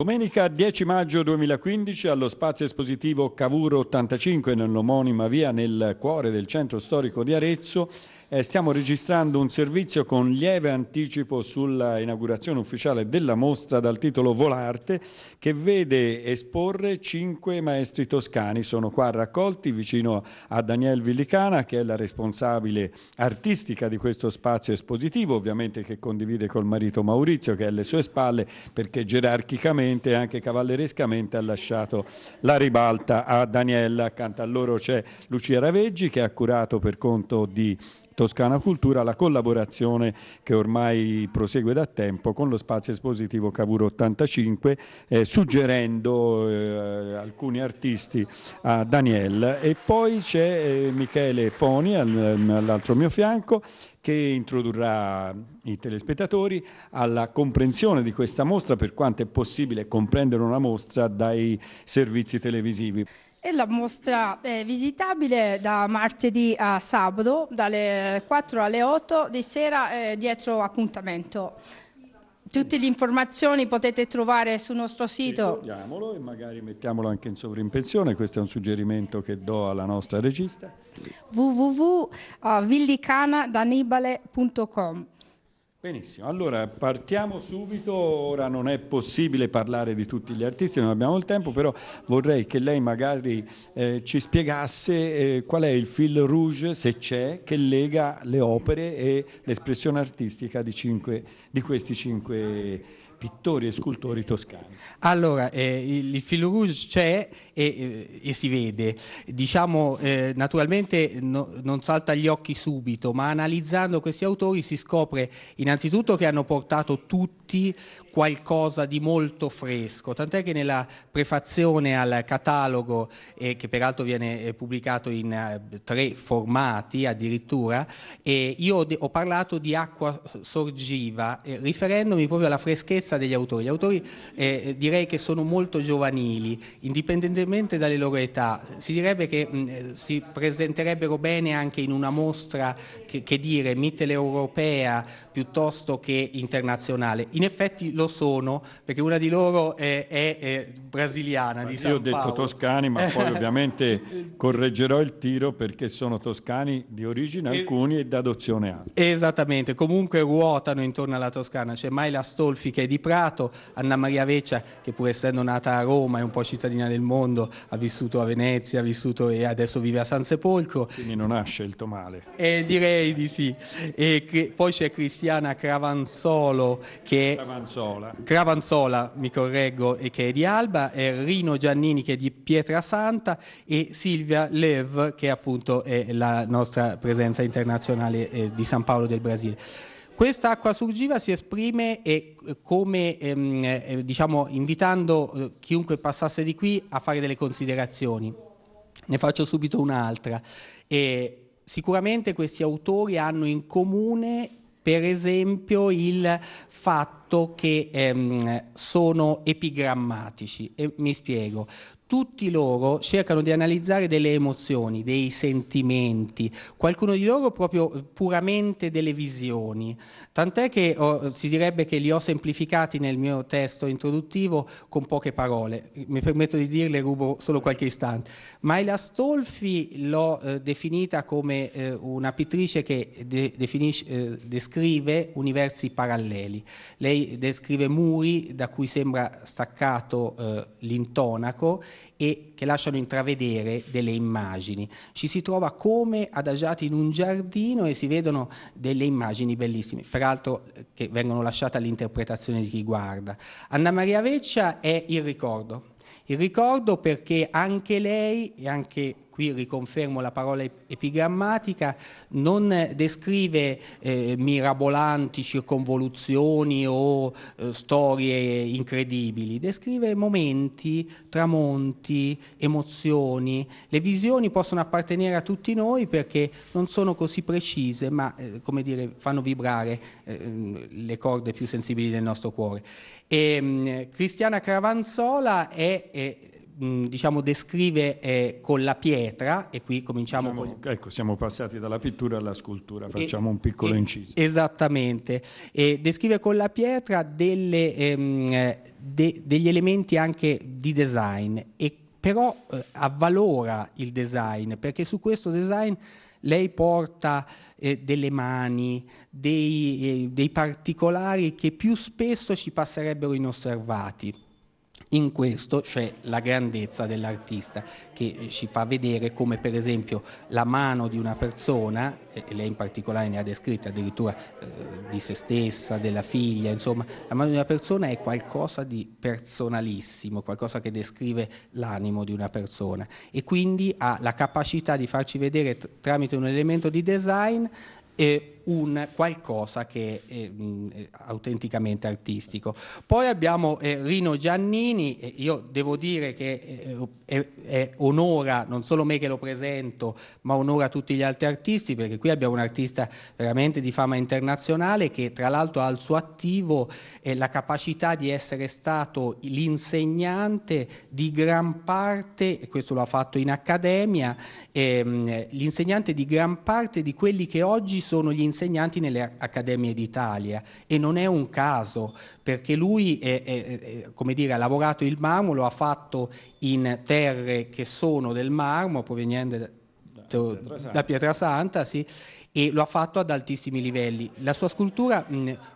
Domenica 10 maggio 2015 allo spazio espositivo Cavour 85 nell'omonima via nel cuore del centro storico di Arezzo eh, stiamo registrando un servizio con lieve anticipo sulla inaugurazione ufficiale della mostra dal titolo Volarte che vede esporre cinque maestri toscani. Sono qua raccolti vicino a Daniel Villicana che è la responsabile artistica di questo spazio espositivo, ovviamente che condivide col marito Maurizio che è alle sue spalle perché gerarchicamente e anche cavallerescamente ha lasciato la ribalta a Daniella. Accanto a loro c'è Lucia Raveggi che ha curato per conto di Toscana Cultura la collaborazione che ormai prosegue da tempo con lo spazio espositivo Cavour 85 eh, suggerendo eh, alcuni artisti a Daniel e poi c'è eh, Michele Foni all'altro mio fianco che introdurrà i telespettatori alla comprensione di questa mostra per quanto è possibile comprendere una mostra dai servizi televisivi. E la mostra è visitabile da martedì a sabato, dalle 4 alle 8 di sera eh, dietro appuntamento. Tutte le informazioni potete trovare sul nostro sito. Vediamolo e magari mettiamolo anche in sovrimpensione, questo è un suggerimento che do alla nostra regista. www.villicandanibale.com eh, Benissimo, allora partiamo subito, ora non è possibile parlare di tutti gli artisti, non abbiamo il tempo, però vorrei che lei magari eh, ci spiegasse eh, qual è il fil rouge, se c'è, che lega le opere e l'espressione artistica di, cinque, di questi cinque pittori e scultori toscani. Allora, eh, il fil rouge c'è e, e si vede. Diciamo, eh, naturalmente no, non salta agli occhi subito, ma analizzando questi autori si scopre innanzitutto che hanno portato tutti qualcosa di molto fresco, tant'è che nella prefazione al catalogo, eh, che peraltro viene eh, pubblicato in eh, tre formati addirittura, eh, io ho parlato di acqua sorgiva, eh, riferendomi proprio alla freschezza degli autori. Gli autori direi che sono molto giovanili, indipendentemente differentemente dalle loro età, si direbbe che mh, eh, si presenterebbero bene anche in una mostra che, che dire mitteleuropea piuttosto che internazionale. In effetti lo sono, perché una di loro è, è, è brasiliana di San Io ho detto Paolo. toscani, ma poi ovviamente correggerò il tiro perché sono toscani di origine alcuni e d'adozione altri. Esattamente, comunque ruotano intorno alla Toscana, c'è Maila Stolfi che è di Prato, Anna Maria Veccia che pur essendo nata a Roma è un po' cittadina del mondo, mondo, ha vissuto a Venezia, ha vissuto e adesso vive a San Sepolcro. Quindi non ha scelto male. E eh, direi di sì. E poi c'è Cristiana Cravanzolo che è... Cravanzola. Cravanzola, mi correggo, e che è di Alba, è Rino Giannini che è di Pietrasanta e Silvia Lev che appunto è la nostra presenza internazionale eh, di San Paolo del Brasile. Questa acqua surgiva si esprime e, eh, come ehm, eh, diciamo, invitando eh, chiunque passasse di qui a fare delle considerazioni. Ne faccio subito un'altra. sicuramente questi autori hanno in comune per esempio il fatto che ehm, sono epigrammatici. E mi spiego tutti loro cercano di analizzare delle emozioni, dei sentimenti, qualcuno di loro proprio puramente delle visioni, tant'è che oh, si direbbe che li ho semplificati nel mio testo introduttivo con poche parole, mi permetto di dirle, rubo solo qualche istante. Maila Stolfi l'ho eh, definita come eh, una pittrice che de eh, descrive universi paralleli, lei descrive muri da cui sembra staccato eh, l'intonaco e che lasciano intravedere delle immagini. Ci si trova come adagiati in un giardino e si vedono delle immagini bellissime, peraltro eh, che vengono lasciate all'interpretazione di chi guarda. Anna Maria Veccia è il ricordo. Il ricordo perché anche lei e anche qui riconfermo la parola epigrammatica, non descrive eh, mirabolanti circonvoluzioni o eh, storie incredibili, descrive momenti, tramonti, emozioni. Le visioni possono appartenere a tutti noi perché non sono così precise, ma eh, come dire, fanno vibrare eh, mm, le corde più sensibili del nostro cuore. E, ehm, Cristiana Cravanzola è, è diciamo, descrive eh, con la pietra e qui cominciamo diciamo, con... Ecco, siamo passati dalla pittura alla scultura, facciamo e, un piccolo e, inciso. Esattamente, e descrive con la pietra delle, ehm, de, degli elementi anche di design e però eh, avvalora il design perché su questo design lei porta eh, delle mani, dei, eh, dei particolari che più spesso ci passerebbero inosservati. In questo c'è la grandezza dell'artista che eh, ci fa vedere come per esempio la mano di una persona, e lei in particolare ne ha descritte addirittura eh, di se stessa, della figlia, insomma, la mano di una persona è qualcosa di personalissimo, qualcosa che descrive l'animo di una persona e quindi ha la capacità di farci vedere tramite un elemento di design eh, un qualcosa che è, eh, mh, autenticamente artistico. Poi abbiamo eh, Rino Giannini, io devo dire che eh, onora non solo me che lo presento, ma onora tutti gli altri artisti, perché qui abbiamo un artista veramente di fama internazionale che tra l'altro ha al suo attivo eh, la capacità di essere stato l'insegnante di gran parte, e questo lo ha fatto in accademia, ehm, l'insegnante di gran parte di quelli che oggi sono gli insegnanti insegnanti nelle accademie d'Italia e non è un caso perché lui è, è, è, dire, ha lavorato il marmo, lo ha fatto in terre che sono del marmo provenienti fatto Pietrasanta. da Pietrasanta, sì, e lo ha fatto ad altissimi livelli. La sua scultura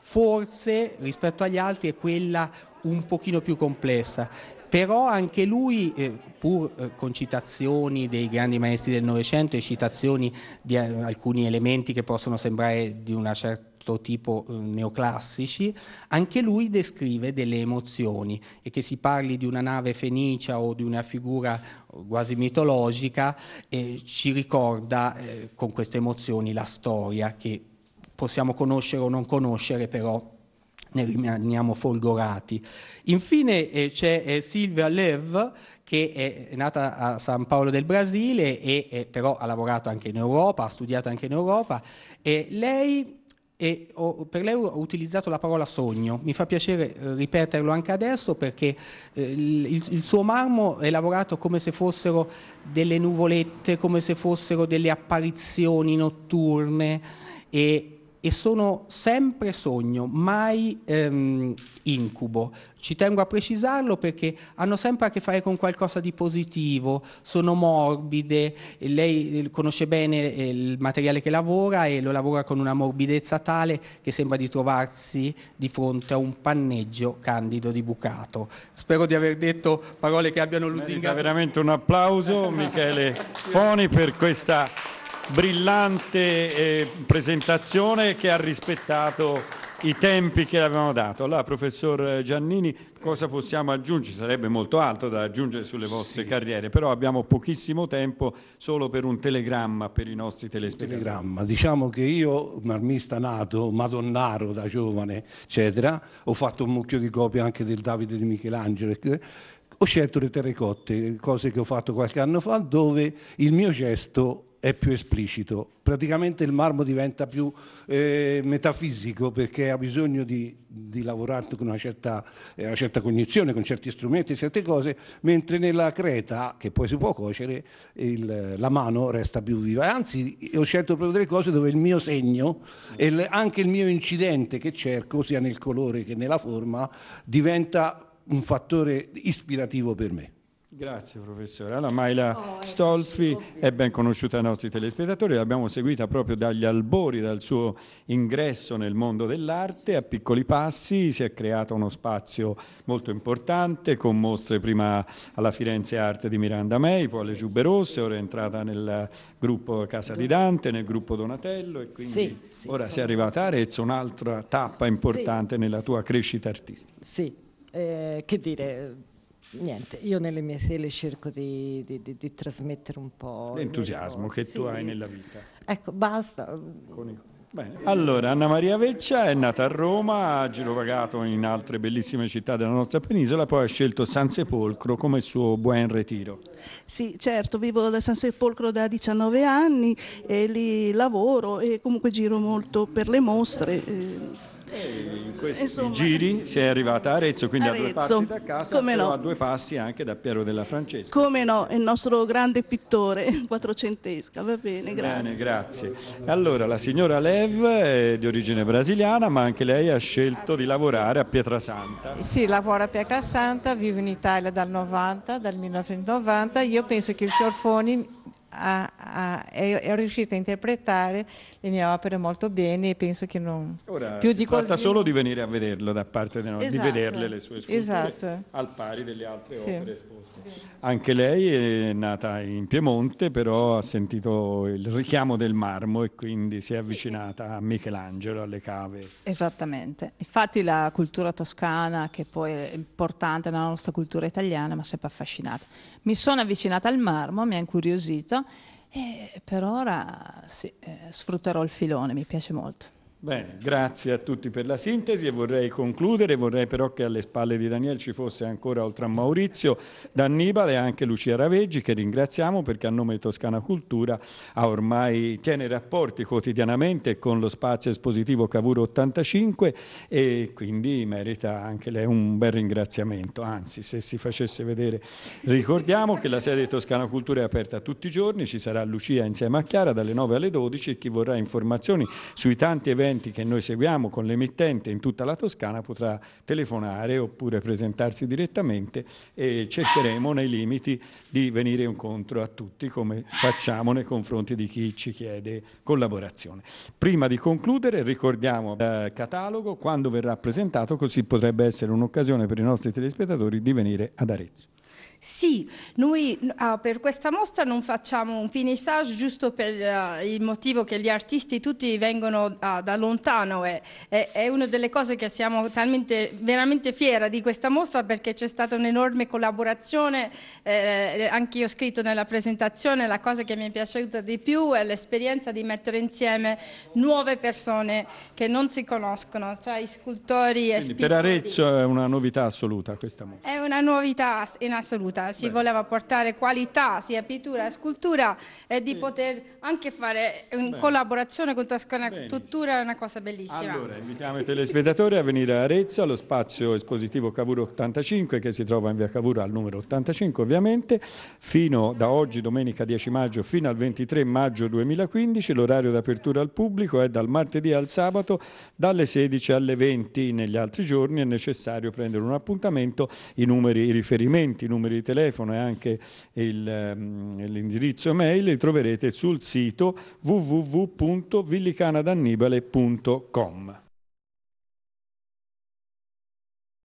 forse rispetto agli altri è quella un pochino più complessa, però anche lui, eh, pur eh, con citazioni dei grandi maestri del Novecento e citazioni di eh, alcuni elementi che possono sembrare di una certa prototipo eh, neoclassici, anche lui descrive delle emozioni e che si parli di una nave fenicia o di una figura eh, quasi mitologica eh, ci ricorda eh, con queste emozioni la storia che possiamo conoscere o non conoscere però ne rimaniamo folgorati. Infine eh, c'è eh, Silvia Lev che è nata a San Paolo del Brasile e eh, però ha lavorato anche in Europa, ha studiato anche in Europa e lei e ho, per lei ho utilizzato la parola sogno, mi fa piacere eh, ripeterlo anche adesso perché eh, il, il, suo marmo è lavorato come se fossero delle nuvolette, come se fossero delle apparizioni notturne e e sono sempre sogno, mai ehm, incubo. Ci tengo a precisarlo perché hanno sempre a che fare con qualcosa di positivo, sono morbide, lei eh, conosce bene eh, il materiale che lavora e lo lavora con una morbidezza tale che sembra di trovarsi di fronte a un panneggio candido di bucato. Spero di aver detto parole che abbiano lusingato. Merita veramente un applauso Michele Foni per questa brillante eh, presentazione che ha rispettato i tempi che avevamo dato. Allora, professor Giannini, cosa possiamo aggiungere? Sarebbe molto altro da aggiungere sulle vostre sì. carriere, però abbiamo pochissimo tempo solo per un telegramma per i nostri telespettatori. Telegramma. Diciamo che io, un armista nato, madonnaro da giovane, eccetera, ho fatto un mucchio di copie anche del Davide di Michelangelo, eh, ho scelto le terrecotte, cose che ho fatto qualche anno fa, dove il mio gesto è più esplicito. Praticamente il marmo diventa più eh, metafisico perché ha bisogno di, di lavorare con una certa, eh, una certa, cognizione, con certi strumenti, certe cose, mentre nella creta, che poi si può cuocere, il, la mano resta più viva. Anzi, ho scelto proprio delle cose dove il mio segno e anche il mio incidente che cerco, sia nel colore che nella forma, diventa un fattore ispirativo per me. Grazie professore. Allora Maila oh, eh, Stolfi è ben conosciuta ai nostri telespettatori, l'abbiamo seguita proprio dagli albori, dal suo ingresso nel mondo dell'arte, a piccoli passi si è creato uno spazio molto importante con mostre prima alla Firenze Arte di Miranda May, poi alle Giubbe Rosse, ora è entrata nel gruppo Casa di Dante, nel gruppo Donatello e quindi sì, sì, ora sono... sei arrivata a Arezzo, un'altra tappa importante sì. nella tua crescita artistica. Sì, eh, che dire niente, io nelle mie sele cerco di, di, di, di trasmettere un po' l'entusiasmo che tu sì. hai nella vita. Ecco, basta. Bene. Allora, Anna Maria Veccia è nata a Roma, ha girovagato in altre bellissime città della nostra penisola, poi ha scelto San Sepolcro come suo buon retiro. Sì, certo, vivo da San Sepolcro da 19 anni e lì lavoro e comunque giro molto per le mostre. Eh, eh, eh, in questi Insomma, giri si è arrivata a Arezzo, quindi Arezzo. a due passi da casa, Come no. a due passi anche da Piero della Francesca. Come no, il nostro grande pittore, quattrocentesca, va bene, grazie. Bene, grazie. Allora, la signora Lev è di origine brasiliana, ma anche lei ha scelto di lavorare a Pietrasanta. Sì, lavora a Pietrasanta, vive in Italia dal 90, dal 1990, io penso che il Sciorfoni a, a, e, e ho riuscito a interpretare le mie opere molto bene e penso che non Ora, più di così. solo di venire a vederlo da parte di esatto. di vederle le sue sculture esatto. al pari delle altre sì. opere esposte. Anche lei è nata in Piemonte, però ha sentito il richiamo del marmo e quindi si è avvicinata a Michelangelo, alle cave. Esattamente. Infatti la cultura toscana, che poi è importante nella nostra cultura italiana, mi ha sempre affascinata. Mi sono avvicinata al marmo, mi ha incuriosito e eh, per ora sì, eh, sfrutterò il filone, mi piace molto. Bene, grazie a tutti per la sintesi e vorrei concludere, vorrei però che alle spalle di Daniel ci fosse ancora oltre a Maurizio, D'Annibale e anche Lucia Raveggi che ringraziamo perché a nome di Toscana Cultura ha ormai tiene rapporti quotidianamente con lo spazio espositivo Cavour 85 e quindi merita anche lei un bel ringraziamento, anzi se si facesse vedere ricordiamo che la sede di Toscana Cultura è aperta tutti i giorni, ci sarà Lucia insieme a Chiara dalle 9 alle 12 e chi vorrà informazioni sui tanti eventi eventi che noi seguiamo con l'emittente in tutta la Toscana potrà telefonare oppure presentarsi direttamente e cercheremo nei limiti di venire incontro a tutti come facciamo nei confronti di chi ci chiede collaborazione. Prima di concludere ricordiamo il eh, catalogo quando verrà presentato così potrebbe essere un'occasione per i nostri telespettatori di venire ad Arezzo. Sì, noi ah, per questa mostra non facciamo un finissage giusto per uh, il motivo che gli artisti tutti vengono uh, da lontano. e è, è, una delle cose che siamo talmente, veramente fiera di questa mostra perché c'è stata un'enorme collaborazione. Eh, eh anche io ho scritto nella presentazione la cosa che mi è piaciuta di più è l'esperienza di mettere insieme nuove persone che non si conoscono, tra cioè i scultori e i Quindi, Per Arezzo è una novità assoluta questa mostra. È una novità in assoluto voluta, si Beh. voleva portare qualità sia pittura che scultura e di sì. poter anche fare in collaborazione con Toscana Cultura è una cosa bellissima. Allora invitiamo i telespettatori a venire a Arezzo allo spazio espositivo Cavour 85 che si trova in via Cavour al numero 85 ovviamente fino da oggi domenica 10 maggio fino al 23 maggio 2015 l'orario d'apertura al pubblico è dal martedì al sabato dalle 16 alle 20 negli altri giorni è necessario prendere un appuntamento i numeri i riferimenti i numeri di telefono e anche ehm, l'indirizzo mail li troverete sul sito www.villicanadannibale.com.